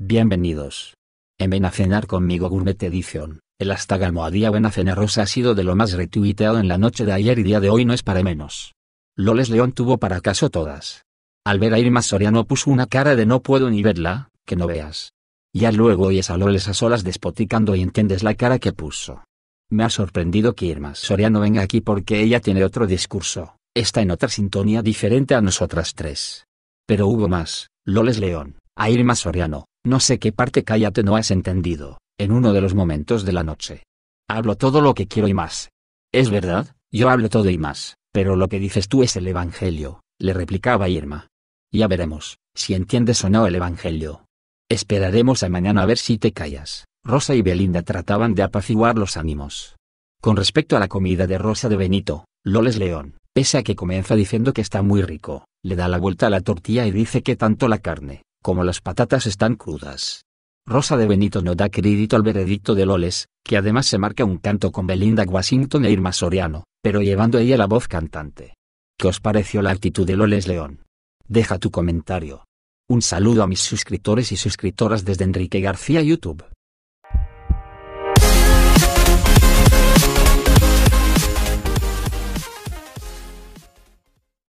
Bienvenidos. En Ven a cenar conmigo Gourmet Edition, el hashtag ven a cenar Rosa ha sido de lo más retuiteado en la noche de ayer y día de hoy no es para menos. Loles León tuvo para caso todas. Al ver a Irma Soriano puso una cara de no puedo ni verla, que no veas. Ya luego oyes a Loles a solas despoticando y entiendes la cara que puso. Me ha sorprendido que Irma Soriano venga aquí porque ella tiene otro discurso, está en otra sintonía diferente a nosotras tres. Pero hubo más, Loles León, a Irma Soriano, no sé qué parte cállate no has entendido, en uno de los momentos de la noche. Hablo todo lo que quiero y más. Es verdad, yo hablo todo y más, pero lo que dices tú es el Evangelio, le replicaba Irma. Ya veremos, si entiendes o no el Evangelio. Esperaremos a mañana a ver si te callas. Rosa y Belinda trataban de apaciguar los ánimos. Con respecto a la comida de Rosa de Benito, Loles León, pese a que comienza diciendo que está muy rico, le da la vuelta a la tortilla y dice que tanto la carne como las patatas están crudas. Rosa de Benito no da crédito al veredicto de Loles, que además se marca un canto con Belinda Washington e Irma Soriano, pero llevando ella la voz cantante. ¿Qué os pareció la actitud de Loles León? Deja tu comentario. Un saludo a mis suscriptores y suscriptoras desde Enrique García YouTube.